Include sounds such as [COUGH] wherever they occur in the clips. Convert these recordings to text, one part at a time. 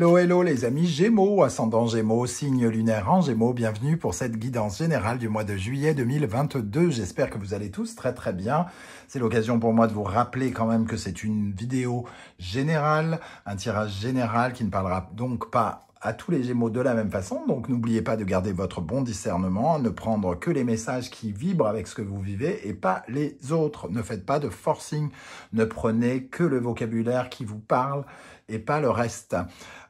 Hello, hello les amis Gémeaux, ascendant Gémeaux, signe lunaire en Gémeaux, bienvenue pour cette guidance générale du mois de juillet 2022. J'espère que vous allez tous très très bien. C'est l'occasion pour moi de vous rappeler quand même que c'est une vidéo générale, un tirage général qui ne parlera donc pas à tous les Gémeaux de la même façon. Donc n'oubliez pas de garder votre bon discernement, ne prendre que les messages qui vibrent avec ce que vous vivez et pas les autres. Ne faites pas de forcing, ne prenez que le vocabulaire qui vous parle et pas le reste.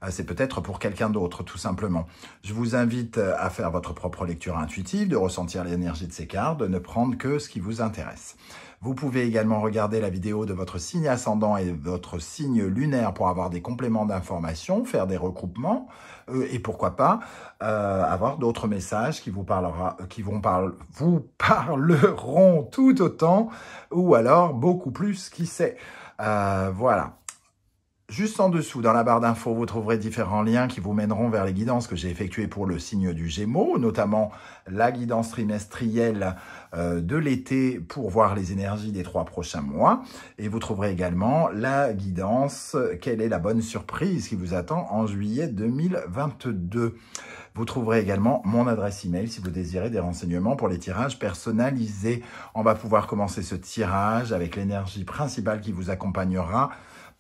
Euh, c'est peut-être pour quelqu'un d'autre, tout simplement. Je vous invite euh, à faire votre propre lecture intuitive, de ressentir l'énergie de ces cartes, de ne prendre que ce qui vous intéresse. Vous pouvez également regarder la vidéo de votre signe ascendant et votre signe lunaire pour avoir des compléments d'informations, faire des regroupements euh, et pourquoi pas euh, avoir d'autres messages qui vous parlera, qui vont vous [LAUGHS] parleront tout autant ou alors beaucoup plus, qui sait. Euh, voilà. Juste en dessous, dans la barre d'infos, vous trouverez différents liens qui vous mèneront vers les guidances que j'ai effectuées pour le signe du Gémeaux, notamment la guidance trimestrielle euh, de l'été pour voir les énergies des trois prochains mois. Et vous trouverez également la guidance « Quelle est la bonne surprise qui vous attend en juillet 2022 ?» Vous trouverez également mon adresse email si vous désirez des renseignements pour les tirages personnalisés. On va pouvoir commencer ce tirage avec l'énergie principale qui vous accompagnera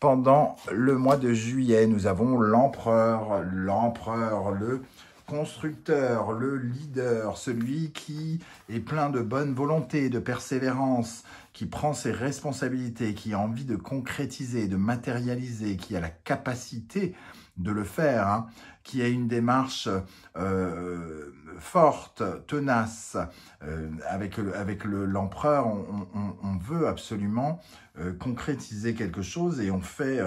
pendant le mois de juillet. Nous avons l'empereur, l'empereur, le constructeur, le leader, celui qui est plein de bonne volonté, de persévérance, qui prend ses responsabilités, qui a envie de concrétiser, de matérialiser, qui a la capacité de le faire, hein, qui a une démarche euh, forte, tenace. Euh, avec avec l'empereur, on, veut absolument euh, concrétiser quelque chose et on fait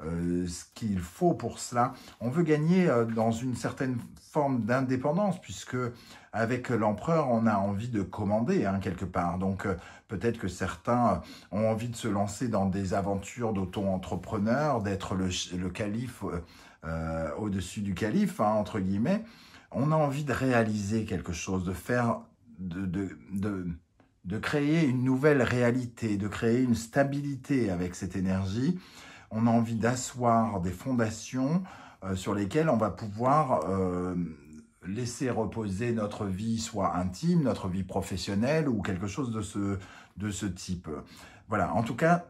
ce qu'il faut pour cela. On veut gagner dans une certaine forme d'indépendance, puisque avec l'empereur, on a envie de commander hein, quelque part. Donc peut-être que certains ont envie de se lancer dans des aventures d'auto-entrepreneur, d'être le calife. Euh, au-dessus du calife, hein, entre guillemets, on a envie de réaliser quelque chose, de faire, de, de, de, créer une nouvelle réalité, de créer une stabilité avec cette énergie. On a envie d'asseoir des fondations euh, sur lesquelles on va pouvoir euh, laisser reposer notre vie, soit intime, notre vie professionnelle ou quelque chose de ce, de ce type. Voilà, en tout cas,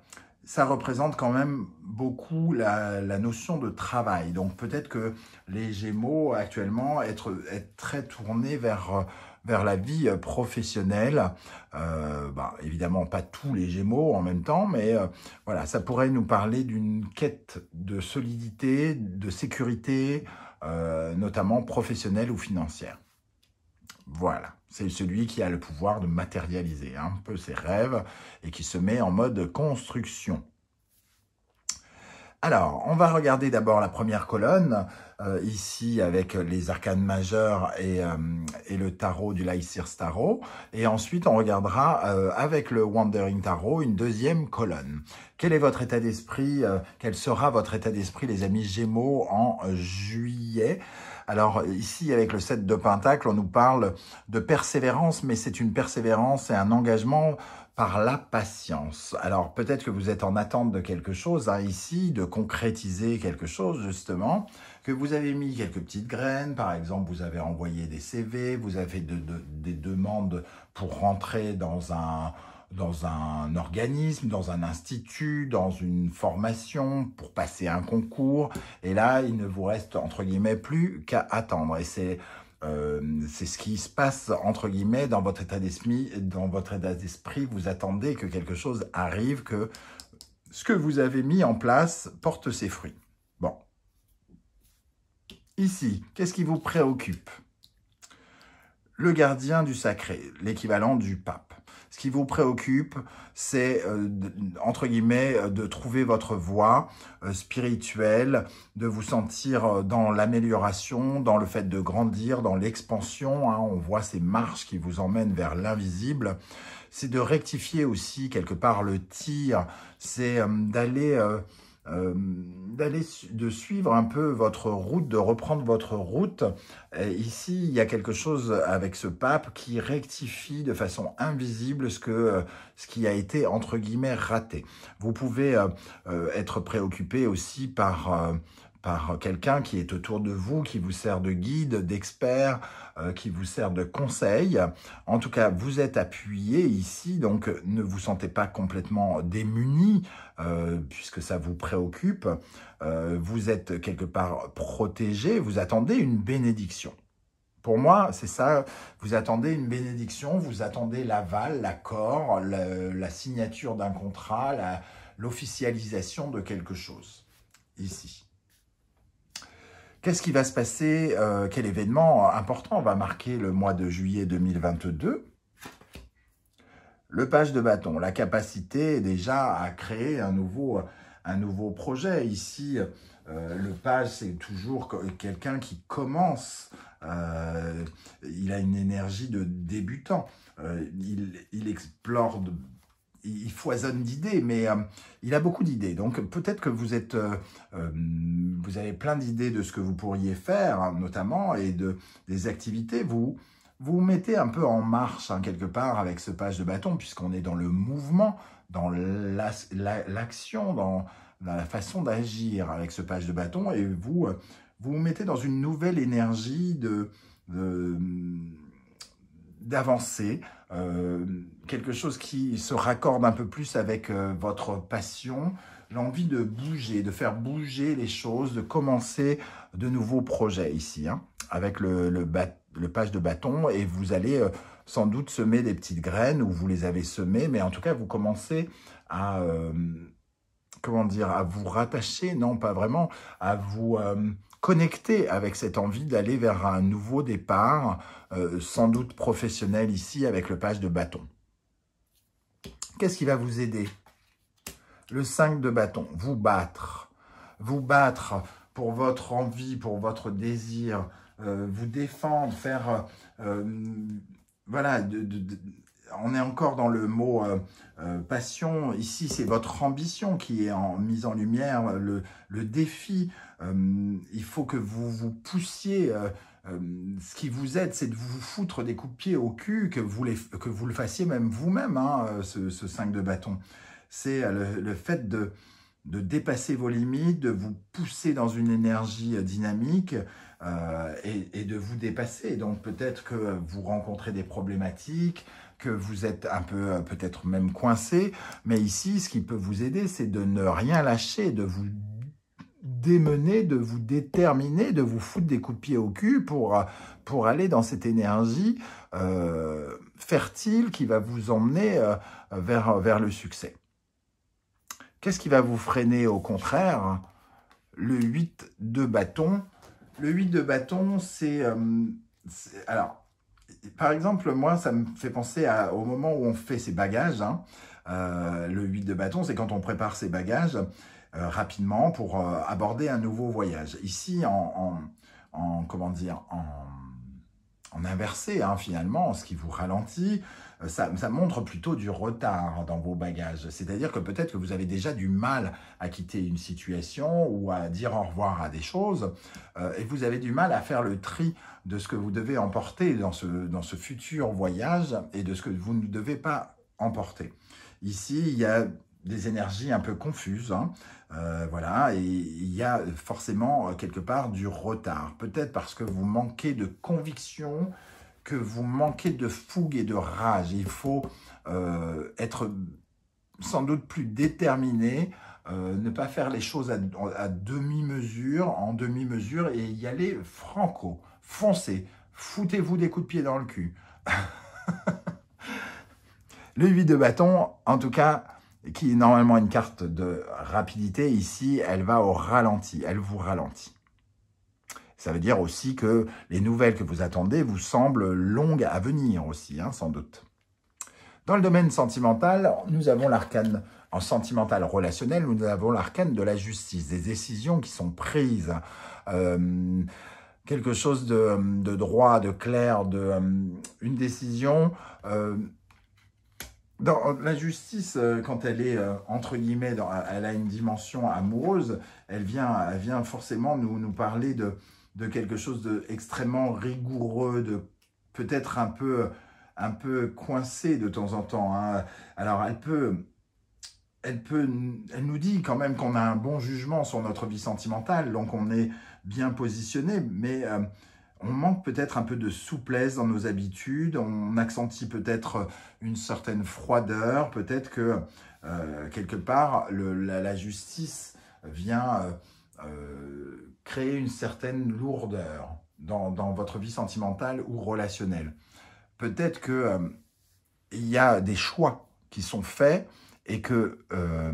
ça représente quand même beaucoup la, notion de travail. Donc peut-être que les Gémeaux actuellement être, être très tournés vers vers la vie professionnelle. Euh, bah, évidemment, pas tous les Gémeaux en même temps, mais euh, voilà, ça pourrait nous parler d'une quête de solidité, de sécurité, euh, notamment professionnelle ou financière. Voilà. C'est celui qui a le pouvoir de matérialiser un peu ses rêves et qui se met en mode construction. Alors, on va regarder d'abord la première colonne, euh, ici avec les arcanes majeurs euh, et, le tarot du Lycir's Tarot. Et ensuite, on regardera euh, avec le Wandering Tarot une deuxième colonne. Quel est votre état d'esprit Quel sera votre état d'esprit, les amis Gémeaux, en juillet alors ici, avec le 7 de Pentacle, on nous parle de persévérance, mais c'est une persévérance et un engagement par la patience. Alors peut-être que vous êtes en attente de quelque chose hein, ici, de concrétiser quelque chose justement, que vous avez mis quelques petites graines, par exemple vous avez envoyé des CV, vous avez des demandes pour rentrer dans un dans un organisme, dans un institut, dans une formation pour passer un concours. Et là, il ne vous reste, entre guillemets, plus qu'à attendre. Et c'est euh, c'est ce qui se passe entre guillemets dans votre état d'esprit. Dans votre état d'esprit, vous attendez que quelque chose arrive, que ce que vous avez mis en place porte ses fruits. Bon. Ici, qu'est-ce qui vous préoccupe Le gardien du sacré, l'équivalent du pape. Ce qui vous préoccupe, c'est, euh, entre guillemets, euh, de trouver votre voie euh, spirituelle, de vous sentir dans l'amélioration, dans le fait de grandir, dans l'expansion. Hein. on voit ces marches qui vous emmènent vers l'invisible. C'est de rectifier aussi quelque part le tir, c'est d'aller... Euh, d'aller de suivre un peu votre route, de reprendre votre route. ici, il y a quelque chose avec ce pape qui rectifie de façon invisible ce que euh, ce qui a été entre guillemets raté. Vous pouvez euh, être préoccupé aussi par quelqu'un qui est autour de vous, qui vous sert de guide, d'expert, qui vous sert de conseil. En tout cas, vous êtes appuyé ici, donc ne vous sentez pas complètement démuni euh, puisque ça vous préoccupe, euh, vous êtes quelque part protégé, vous attendez une bénédiction. Pour moi, c'est ça, vous attendez une bénédiction, vous attendez l'aval, l'accord, la, signature d'un contrat, l'officialisation de quelque chose, ici. Qu'est-ce qui va se passer euh, Quel événement important va marquer le mois de juillet 2022 le page de bâton, la capacité déjà à créer un nouveau, un nouveau projet. Ici, euh, le page, c'est toujours quelqu'un qui commence. Euh, il a une énergie de débutant. Euh, il, explore, il foisonne d'idées, mais il a beaucoup d'idées. Donc peut-être que vous êtes, vous avez plein d'idées de ce que vous pourriez faire, hein, notamment, et de des activités. Vous vous vous mettez un peu en marche, hein, quelque part, avec ce page de bâton, puisqu'on est dans le mouvement, dans l'action, dans la façon d'agir avec ce page de bâton, et vous euh, vous, vous mettez dans une nouvelle énergie de... Mm, d'avancer, euh, quelque chose qui se raccorde un peu plus avec euh, votre passion, l'envie de bouger, de faire bouger les choses, de commencer de nouveaux projets ici, hein, avec le bâton le page de bâton et vous allez euh, sans doute semer des petites graines ou vous les avez semées, mais en tout cas, vous commencez à, euh, comment dire, à vous rattacher, non pas vraiment, à vous euh, connecter avec cette envie d'aller vers un nouveau départ, sans doute professionnel ici avec le page de bâton. Qu'est-ce qui va vous aider Le 5 de bâton, vous battre, vous battre, pour votre envie, pour votre désir, euh, vous défendre, faire... Euh, euh, voilà, on est encore dans le mot passion. Ici, c'est votre ambition qui est en mise en lumière, le, défi. il faut que vous vous poussiez... ce qui vous aide, c'est de vous foutre des coups de pied au cul, que vous, que vous le fassiez même vous-même, hein, ce, 5 de bâton. C'est le, fait de de dépasser vos limites, de vous pousser dans une énergie euh, dynamique euh, et, de vous dépasser. Donc peut-être que vous rencontrez des problématiques, que vous êtes un peu euh, peut-être même coincé, mais ici, ce qui peut vous aider, c'est de ne rien lâcher, de vous démener, de vous déterminer, de vous foutre des coups de pied au cul pour, pour aller dans cette énergie fertile qui va vous emmener vers, vers le succès. Qu'est-ce qui va vous freiner au contraire Le 8 de bâton. Le 8 de bâton, euh, c'est... alors, par exemple, moi, ça me fait penser au moment où on fait ses bagages. Hein. Euh, le 8 de bâton, c'est quand on prépare ses bagages euh, rapidement pour aborder un nouveau voyage. Ici, en, comment dire, en, inversé, hein, finalement, ce qui vous ralentit, euh, ça, montre plutôt du retard dans vos bagages. C'est-à-dire que peut-être que vous avez déjà du mal à quitter une situation ou à dire au revoir à des choses, euh, et vous avez du mal à faire le tri de ce que vous devez emporter dans ce, futur voyage et de ce que vous ne devez pas emporter. Ici, il y a des énergies un peu confuses, hein. euh, voilà, et il y a forcément quelque part du retard, peut-être parce que vous manquez de conviction, que vous manquez de fougue et de rage. Il faut euh, être sans doute plus déterminé, euh, ne pas faire les choses à, demi-mesure, en demi-mesure, et y aller franco, foncez, foutez-vous des coups de pied dans le cul. [LAUGHS] le 8 de bâton, en tout cas, qui est normalement une carte de rapidité, ici, elle va au ralenti, elle vous ralentit. Ça veut dire aussi que les nouvelles que vous attendez vous semblent longues à venir aussi, hein, sans doute. Dans le domaine sentimental, nous avons l'arcane en sentimental relationnel, nous avons l'arcane de la justice, des décisions qui sont prises, euh, quelque chose de, droit, de clair, de euh, une décision. Euh, dans la justice, quand elle est entre guillemets, dans, elle a une dimension amoureuse, elle vient, elle vient forcément nous, nous parler de de quelque chose d'extrêmement rigoureux, de peut-être un peu, un peu coincé de temps en temps. Hein. Alors elle peut, elle peut, elle nous dit quand même qu'on a un bon jugement sur notre vie sentimentale, donc on est bien positionné, mais euh, on manque peut-être un peu de souplesse dans nos habitudes, on accentue peut-être une certaine froideur, peut-être que euh, quelque part la, justice vient euh, créer une certaine lourdeur dans, votre vie sentimentale ou relationnelle. Peut-être que euh, il y a des choix qui sont faits et que euh,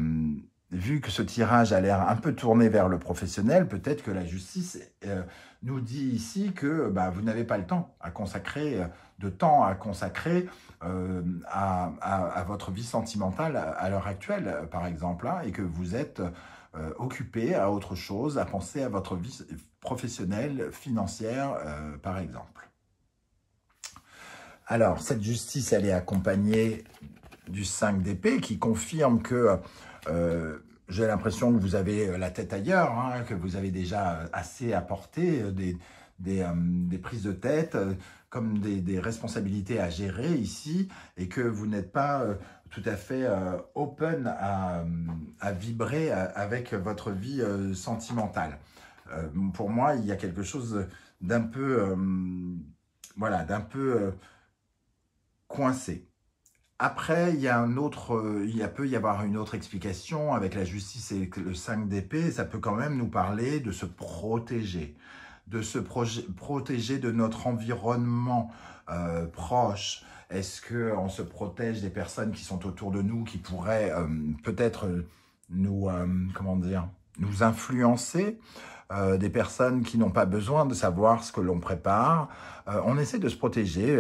vu que ce tirage a l'air un peu tourné vers le professionnel, peut-être que la justice euh, nous dit ici que bah, vous n'avez pas le temps à consacrer, de temps à consacrer à, votre vie sentimentale à, l'heure actuelle, par exemple, hein, et que vous êtes euh, occupé à autre chose, à penser à votre vie professionnelle, financière, euh, par exemple. Alors, cette justice, elle est accompagnée du 5 d'épée qui confirme que euh, j'ai l'impression que vous avez la tête ailleurs, hein, que vous avez déjà assez apporté des, des, prises de tête, comme des, responsabilités à gérer ici, et que vous n'êtes pas tout à fait euh, open à, vibrer euh, avec votre vie euh, sentimentale. pour moi, il y a quelque chose d'un peu, voilà, d'un peu coincé. Après, il y a un autre, il peut y avoir une autre explication avec la justice et le 5 d'épée. Ça peut quand même nous parler de se protéger, de se protéger de notre environnement proche, est-ce que euh, on se protège des personnes qui sont autour de nous, qui pourraient euh, peut-être euh, nous, comment dire, nous influencer des personnes qui n'ont pas besoin de savoir ce que l'on prépare. on essaie de se protéger.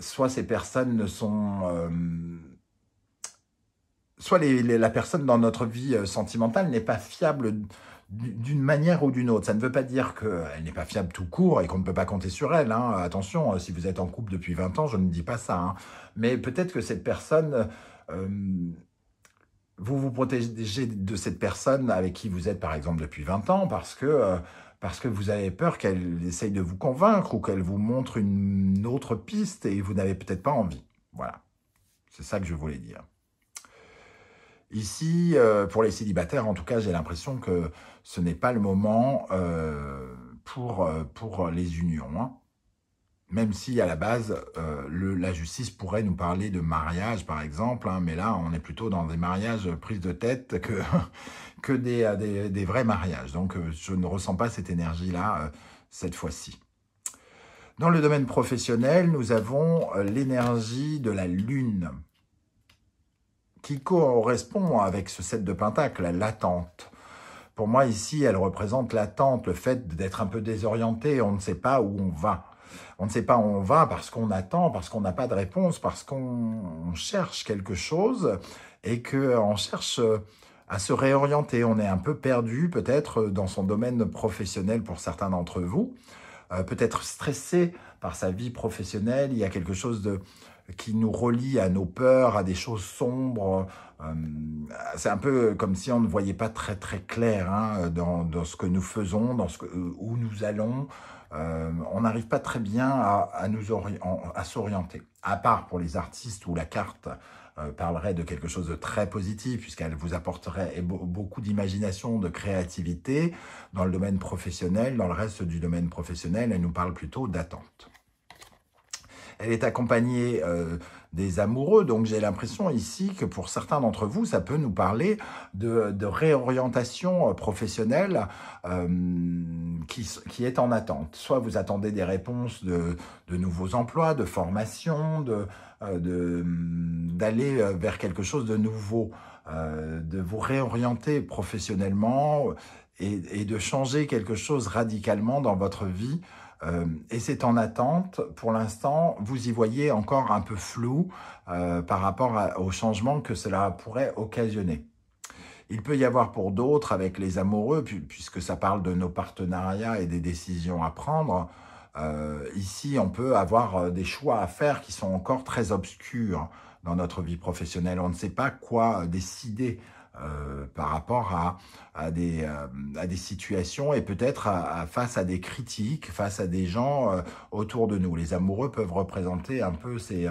soit ces personnes ne sont soit la personne dans notre vie sentimentale n'est pas fiable d'une manière ou d'une autre. Ça ne veut pas dire qu'elle n'est pas fiable tout court et qu'on ne peut pas compter sur elle. Hein. Attention, euh, si vous êtes en couple depuis 20 ans, je ne dis pas ça. Hein. Mais peut-être que cette personne... Euh, euh, vous vous protégez de cette personne avec qui vous êtes, par exemple, depuis 20 ans, parce que, parce que vous avez peur qu'elle essaye de vous convaincre ou qu'elle vous montre une autre piste et vous n'avez peut-être pas envie. Voilà. C'est ça que je voulais dire. Ici, euh, pour les célibataires, en tout cas, j'ai l'impression que ce n'est pas le moment euh, euh, pour, les unions. Hein. Même si, à la base, la justice pourrait nous parler de mariage, par exemple, hein, mais là, on est plutôt dans des mariages prises de tête que, [LAUGHS] des, des, vrais mariages. Donc, je ne ressens pas cette énergie-là cette fois-ci. Dans le domaine professionnel, nous avons l'énergie de la Lune qui correspond avec ce set de Pentacle, l'attente. Pour moi, ici, elle représente l'attente, le fait d'être un peu désorienté, on ne sait pas où on va. On ne sait pas où on va parce qu'on attend, parce qu'on n'a pas de réponse, parce qu'on cherche quelque chose et qu'on cherche euh, à se réorienter. On est un peu perdu peut-être euh, dans son domaine professionnel pour certains d'entre vous, euh, peut-être stressé par sa vie professionnelle, il y a quelque chose de qui nous relie à nos peurs, à des choses sombres. Euh, c'est un peu comme si on ne voyait pas très très clair hein, dans, dans, ce que nous faisons, dans ce que, où nous allons. Euh, on n'arrive pas très bien à, nous à s'orienter. À part pour les artistes où la carte euh, parlerait de quelque chose de très positif, puisqu'elle vous apporterait beaucoup d'imagination, de créativité dans le domaine professionnel. Dans le reste du domaine professionnel, elle nous parle plutôt d'attente. Elle est accompagnée euh, des amoureux, donc j'ai l'impression ici que pour certains d'entre vous, ça peut nous parler de, réorientation euh, professionnelle euh, qui, est en attente. Soit vous attendez des réponses de, nouveaux emplois, de formation, mm, d'aller vers quelque chose de nouveau, de vous réorienter professionnellement et, de changer quelque chose radicalement dans votre vie euh, et c'est en attente. Pour l'instant, vous y voyez encore un peu flou euh, par rapport aux changements que cela pourrait occasionner. Il peut y avoir pour d'autres, avec les amoureux, puisque ça parle de nos partenariats et des décisions à prendre, euh, ici, on peut avoir des choix à faire qui sont encore très obscurs dans notre vie professionnelle. On ne sait pas quoi décider euh, par rapport euh, à, des, situations et peut-être face à des critiques, face à des gens euh, autour de nous. Les amoureux peuvent représenter un peu ces,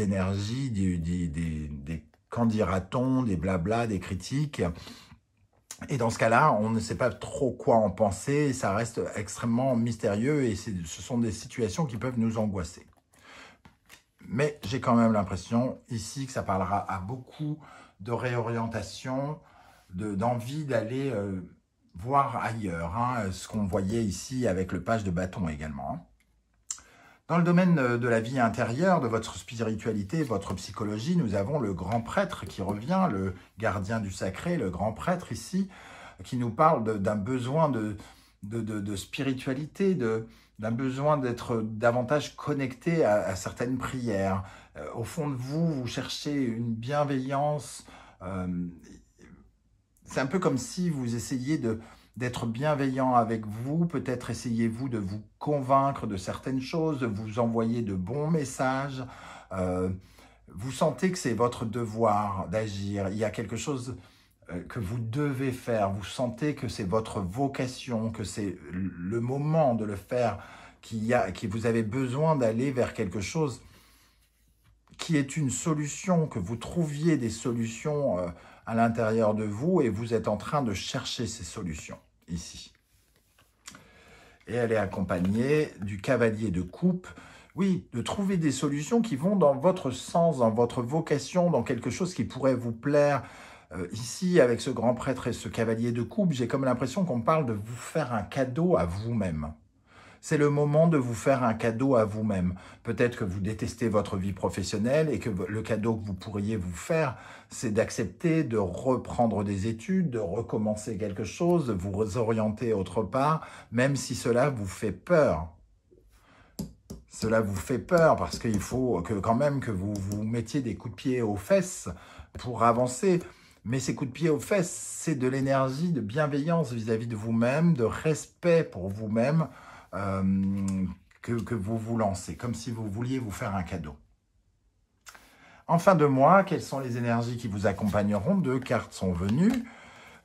énergies des, des, des qu'en dira des blablas, des critiques. Et dans ce cas-là, on ne sait pas trop quoi en penser, ça reste extrêmement mystérieux et ce sont des situations qui peuvent nous angoisser. Mais j'ai quand même l'impression ici que ça parlera à beaucoup de réorientation, d'envie d'aller euh, voir ailleurs, hein, euh, ce qu'on voyait ici avec le page de bâton également. Hein. Dans le domaine euh, de la vie intérieure, de votre spiritualité, votre psychologie, nous avons le grand prêtre qui revient, le gardien du sacré, le grand prêtre ici, qui nous parle d'un besoin de, de spiritualité, de, d'un besoin d'être davantage connecté à, certaines prières. Euh, au fond de vous, vous cherchez une bienveillance. Euh, c'est un peu comme si vous essayiez d'être bienveillant avec vous, peut-être essayez-vous de vous convaincre de certaines choses, de vous envoyer de bons messages. Euh, vous sentez que c'est votre devoir d'agir. Il y a quelque chose euh, que vous devez faire, vous sentez que c'est votre vocation, que c'est le moment de le faire, que vous avez besoin d'aller vers quelque chose qui est une solution, que vous trouviez des solutions euh, à l'intérieur de vous et vous êtes en train de chercher ces solutions ici. Et elle est accompagnée du cavalier de coupe. Oui, de trouver des solutions qui vont dans votre sens, dans votre vocation, dans quelque chose qui pourrait vous plaire, euh, ici, avec ce grand prêtre et ce cavalier de coupe, j'ai comme l'impression qu'on parle de vous faire un cadeau à vous-même. C'est le moment de vous faire un cadeau à vous-même. Peut-être que vous détestez votre vie professionnelle et que le cadeau que vous pourriez vous faire, c'est d'accepter de reprendre des études, de recommencer quelque chose, de vous réorienter autre part, même si cela vous fait peur cela vous fait peur parce qu'il faut que quand même que vous vous mettiez des coups de pied aux fesses pour avancer. Mais ces coups de pied aux fesses, c'est de l'énergie de bienveillance vis-à-vis de vous-même, de respect pour vous-même euh, que, que vous vous lancez, comme si vous vouliez vous faire un cadeau. En fin de mois, quelles sont les énergies qui vous accompagneront Deux cartes sont venues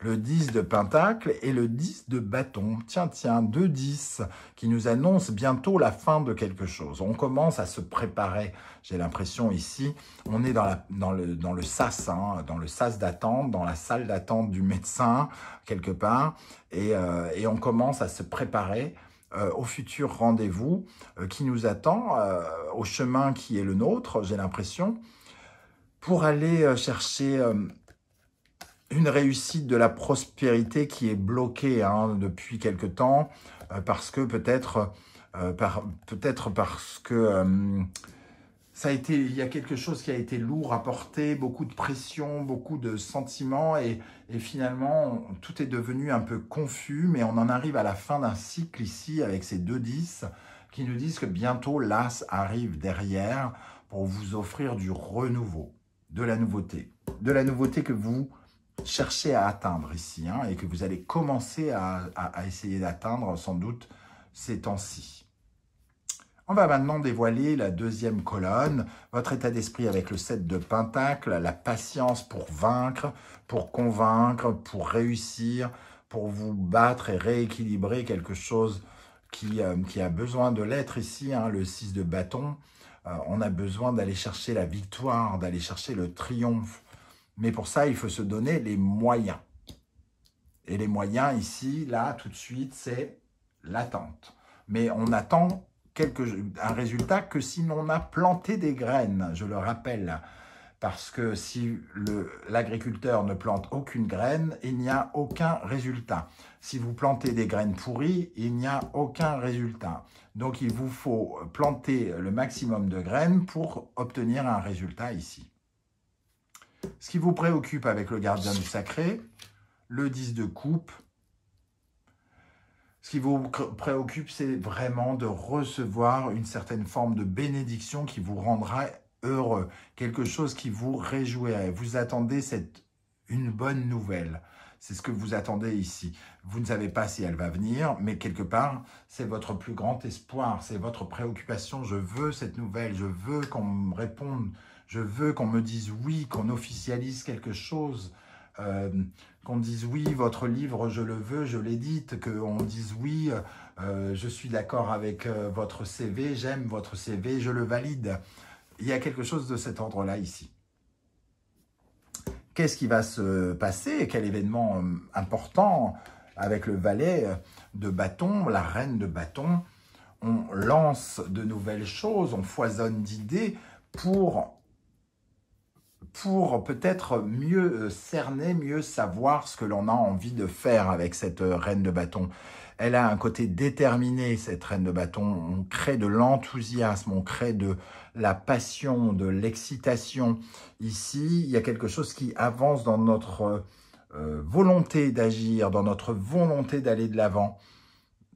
le 10 de Pentacle et le 10 de Bâton. Tiens, tiens, deux 10 qui nous annoncent bientôt la fin de quelque chose. On commence à se préparer, j'ai l'impression ici. On est dans, dans, le, dans le sas, hein, dans le sas d'attente, dans la salle d'attente du médecin, quelque part. Et, euh, on commence à se préparer euh, au futur rendez-vous euh, qui nous attend, au chemin qui est le nôtre, j'ai l'impression, pour aller chercher une réussite de la prospérité qui est bloquée hein, depuis quelque temps euh, parce que peut-être euh, par, peut-être parce que euh, ça a été il y a quelque chose qui a été lourd à porter, beaucoup de pression, beaucoup de sentiments et, finalement tout est devenu un peu confus mais on en arrive à la fin d'un cycle ici avec ces deux 10 qui nous disent que bientôt l'as arrive derrière pour vous offrir du renouveau, de la nouveauté, de la nouveauté que vous cherchez à atteindre ici hein, et que vous allez commencer à, essayer d'atteindre sans doute ces temps-ci. On va maintenant dévoiler la deuxième colonne, votre état d'esprit avec le 7 de Pentacle, la patience pour vaincre, pour convaincre, pour réussir, pour vous battre et rééquilibrer quelque chose qui, euh, a besoin de l'être ici, hein, le 6 de bâton. Euh, on a besoin d'aller chercher la victoire, d'aller chercher le triomphe. Mais pour ça, il faut se donner les moyens. Et les moyens ici, là, tout de suite, c'est l'attente. Mais on attend quelque, un résultat que si on a planté des graines, je le rappelle. Parce que si l'agriculteur ne plante aucune graine, il n'y a aucun résultat. Si vous plantez des graines pourries, il n'y a aucun résultat. Donc il vous faut planter le maximum de graines pour obtenir un résultat ici. Ce qui vous préoccupe avec le gardien du sacré, le 10 de coupe, ce qui vous préoccupe, c'est vraiment de recevoir une certaine forme de bénédiction qui vous rendra heureux, quelque chose qui vous réjouirait. Vous attendez cette, une bonne nouvelle. C'est ce que vous attendez ici. Vous ne savez pas si elle va venir, mais quelque part, c'est votre plus grand espoir, c'est votre préoccupation. Je veux cette nouvelle, je veux qu'on me réponde, je veux qu'on me dise oui, qu'on officialise quelque chose, euh, qu'on dise oui, votre livre, je le veux, je l'édite, qu'on dise oui, euh, je suis d'accord avec euh, votre CV, j'aime votre CV, je le valide. Il y a quelque chose de cet ordre-là ici. Qu'est-ce qui va se passer Quel événement important avec le valet de bâton, la reine de bâton On lance de nouvelles choses, on foisonne d'idées pour pour peut-être mieux euh, cerner, mieux savoir ce que l'on a envie de faire avec cette euh, reine de bâton. Elle a un côté déterminé, cette reine de bâton. On crée de l'enthousiasme, on crée de la passion, de l'excitation. Ici, il y a quelque chose qui avance dans notre euh, volonté d'agir, dans notre volonté d'aller de l'avant,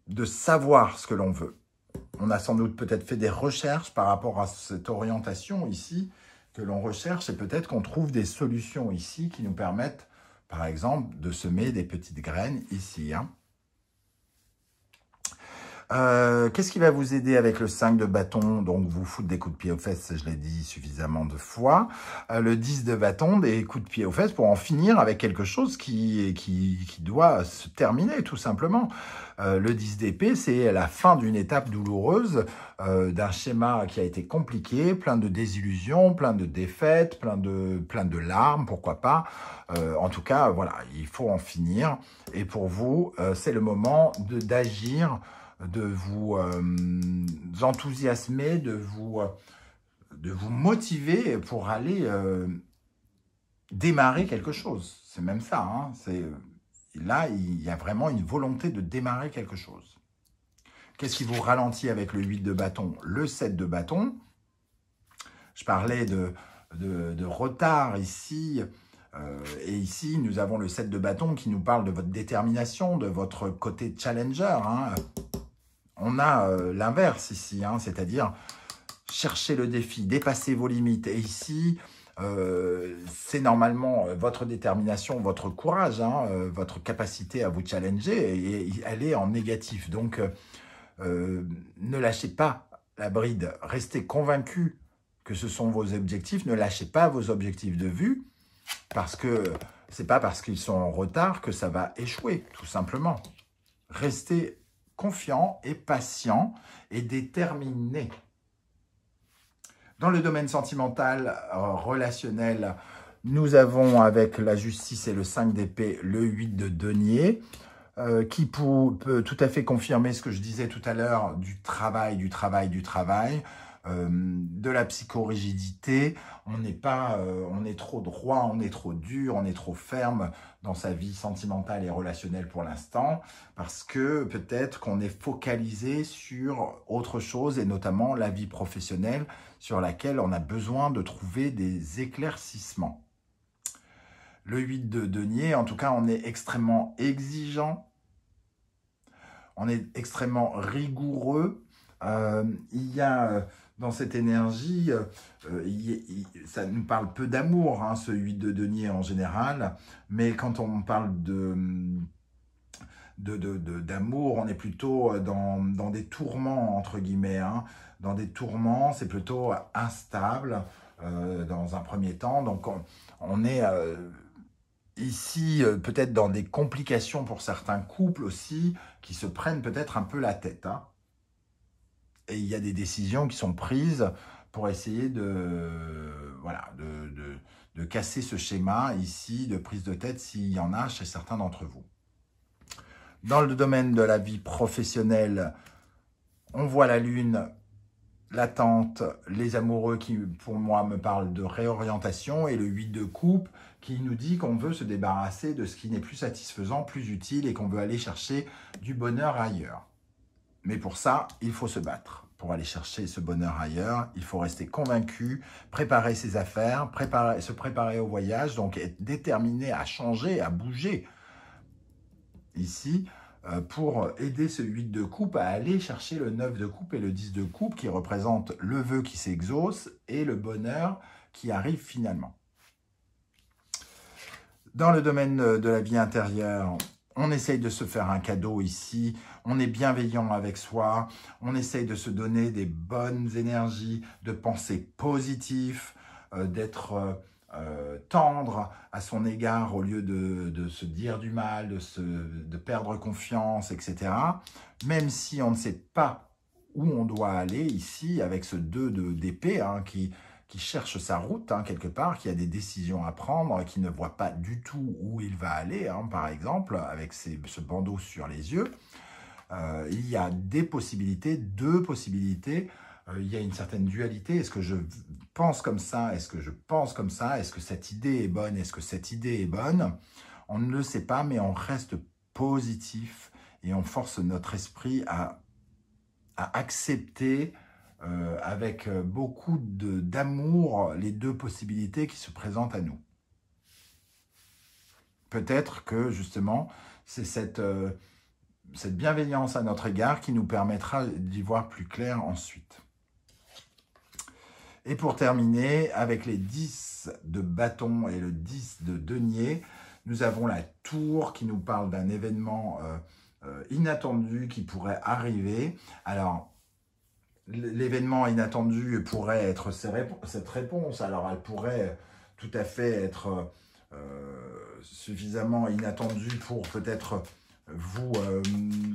de savoir ce que l'on veut. On a sans doute peut-être fait des recherches par rapport à cette orientation ici, que l'on recherche, c'est peut-être qu'on trouve des solutions ici qui nous permettent, par exemple, de semer des petites graines ici. Hein. Euh, qu'est-ce qui va vous aider avec le 5 de bâton Donc, vous foutre des coups de pied aux fesses, je l'ai dit suffisamment de fois. Euh, le 10 de bâton, des coups de pied aux fesses pour en finir avec quelque chose qui, qui, qui doit se terminer, tout simplement. Euh, le 10 d'épée, c'est la fin d'une étape douloureuse, euh, d'un schéma qui a été compliqué, plein de désillusions, plein de défaites, plein de, plein de larmes, pourquoi pas. en tout cas, voilà, il faut en finir. Et pour vous, c'est le moment d'agir de vous euh, enthousiasmer, de vous, euh, de vous motiver pour aller euh, démarrer quelque chose. C'est même ça. Hein. Là, il y a vraiment une volonté de démarrer quelque chose. Qu'est-ce qui vous ralentit avec le 8 de bâton Le 7 de bâton. Je parlais de, retard ici. et ici, nous avons le 7 de bâton qui nous parle de votre détermination, de votre côté challenger. Hein on a euh, l'inverse ici, hein, c'est-à-dire chercher le défi, dépasser vos limites. Et ici, euh, c'est normalement euh, votre détermination, votre courage, hein, votre capacité à vous challenger, et, aller en négatif. Donc, ne lâchez pas la bride, restez convaincu que ce sont vos objectifs, ne lâchez pas vos objectifs de vue, parce que c'est pas parce qu'ils sont en retard que ça va échouer, tout simplement. Restez confiant et patient et déterminé. Dans le domaine sentimental, euh, relationnel, nous avons avec la justice et le 5 d'épée le 8 de denier, euh, qui peut tout à fait confirmer ce que je disais tout à l'heure du travail, du travail, du travail. Euh, de la psychorigidité, on n'est pas, euh, on est trop droit, on est trop dur, on est trop ferme dans sa vie sentimentale et relationnelle pour l'instant, parce que peut-être qu'on est focalisé sur autre chose et notamment la vie professionnelle sur laquelle on a besoin de trouver des éclaircissements. Le 8 de denier, en tout cas, on est extrêmement exigeant, on est extrêmement rigoureux. Euh, il y a dans cette énergie, euh, euh, ça nous parle peu d'amour, hein, ce 8 de denier en général, mais quand on parle mm, d'amour, on est plutôt euh, dans, des tourments, entre guillemets. Hein. Dans des tourments, c'est plutôt instable dans un premier temps. Donc on, est ici peut-être dans des complications pour certains couples aussi, qui se prennent peut-être un peu la tête. Hein et il y a des décisions qui sont prises pour essayer de, casser ce schéma ici de prise de tête s'il y en a chez certains d'entre vous. Dans le domaine de la vie professionnelle, on voit la lune, l'attente, les amoureux qui, pour moi, me parlent de réorientation et le 8 de coupe qui nous dit qu'on veut se débarrasser de ce qui n'est plus satisfaisant, plus utile et qu'on veut aller chercher du bonheur ailleurs. Mais pour ça, il faut se battre. Pour aller chercher ce bonheur ailleurs, il faut rester convaincu, préparer ses affaires, se préparer au voyage, donc être déterminé à changer, à bouger. Ici, euh, pour aider ce 8 de coupe à aller chercher le 9 de coupe et le 10 de coupe qui représentent le vœu qui s'exauce et le bonheur qui arrive finalement. Dans le domaine de la vie intérieure, on essaye de se faire un cadeau ici, on est bienveillant avec soi, on essaye de se donner des bonnes énergies, de penser positif, euh, d'être euh, euh, tendre à son égard au lieu de, se dire du mal, de, perdre confiance, etc. Même si on ne sait pas où on doit aller ici avec ce 2 d'épée hein, qui qui cherche sa route hein, quelque part, qui a des décisions à prendre, qui ne voit pas du tout où il va aller, hein, par exemple, avec ce bandeau sur les yeux. Euh, il y a des possibilités, deux possibilités. Euh, il y a une certaine dualité. Est-ce que je pense comme ça Est-ce que je pense comme ça Est-ce que cette idée est bonne Est-ce que cette idée est bonne On ne le sait pas, mais on reste positif et on force notre esprit à accepter euh, avec euh, beaucoup d'amour les deux possibilités qui se présentent à nous. Peut-être que justement, c'est euh, cette, bienveillance à notre égard qui nous permettra d'y voir plus clair ensuite. Et pour terminer, avec les 10 de bâton et le 10 de denier, nous avons la tour qui nous parle d'un événement inattendu qui pourrait arriver. Alors, l'événement inattendu pourrait être cette réponse. Alors elle pourrait tout à fait être euh, euh, suffisamment inattendue pour peut-être vous... Euh,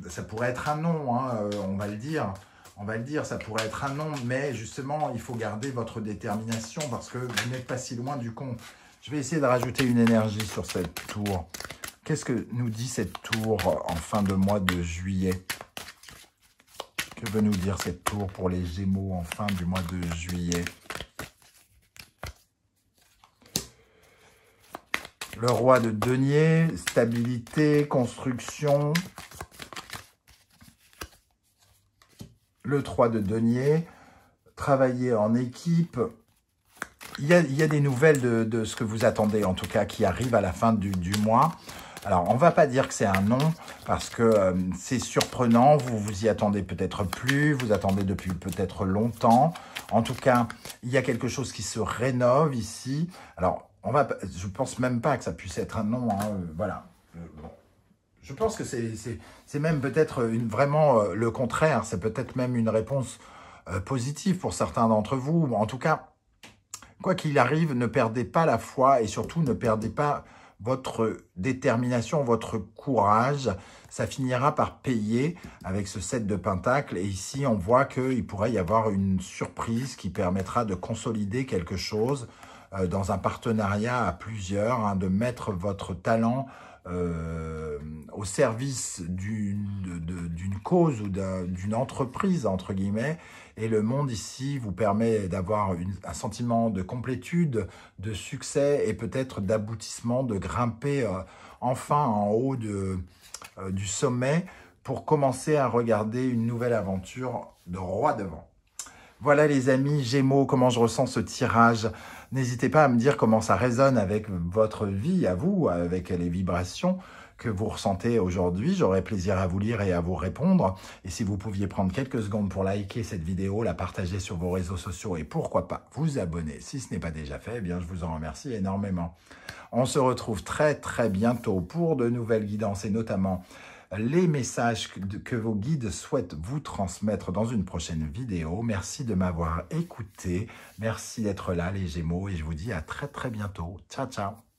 ça pourrait être un non, hein, on va le dire. On va le dire, ça pourrait être un non. mais justement, il faut garder votre détermination parce que vous n'êtes pas si loin du compte. Je vais essayer de rajouter une énergie sur cette tour. Qu'est-ce que nous dit cette tour en fin de mois de juillet que veut nous dire cette tour pour les Gémeaux en fin du mois de juillet Le roi de denier, stabilité, construction. Le 3 de denier, travailler en équipe. Il y a, des nouvelles de, ce que vous attendez, en tout cas, qui arrivent à la fin du mois. Alors, on va pas dire que c'est un non, parce que euh, c'est surprenant, vous vous y attendez peut-être plus, vous attendez depuis peut-être longtemps. En tout cas, il y a quelque chose qui se rénove ici. Alors, on va, je pense même pas que ça puisse être un non, hein, euh, voilà. Euh, je pense que c'est même peut-être vraiment le contraire, c'est peut-être même une réponse positive pour certains d'entre vous. En tout cas, quoi qu'il arrive, ne perdez pas la foi et surtout ne perdez pas votre détermination, votre courage, ça finira par payer avec ce set de pentacles. Et ici, on voit qu'il pourrait y avoir une surprise qui permettra de consolider quelque chose euh, dans un partenariat à plusieurs, hein, de mettre votre talent euh, au service d'une cause ou d'une entreprise, entre guillemets. Et le monde ici vous permet d'avoir un sentiment de complétude, de succès et peut-être d'aboutissement, de grimper euh, enfin en haut euh, du sommet pour commencer à regarder une nouvelle aventure de roi devant. Voilà les amis Gémeaux, comment je ressens ce tirage N'hésitez pas à me dire comment ça résonne avec votre vie, à vous, avec les vibrations que vous ressentez aujourd'hui. J'aurais plaisir à vous lire et à vous répondre. Et si vous pouviez prendre quelques secondes pour liker cette vidéo, la partager sur vos réseaux sociaux et pourquoi pas vous abonner si ce n'est pas déjà fait, eh bien je vous en remercie énormément. On se retrouve très très bientôt pour de nouvelles guidances et notamment les messages que, vos guides souhaitent vous transmettre dans une prochaine vidéo. Merci de m'avoir écouté. Merci d'être là, les Gémeaux, et je vous dis à très très bientôt. Ciao, ciao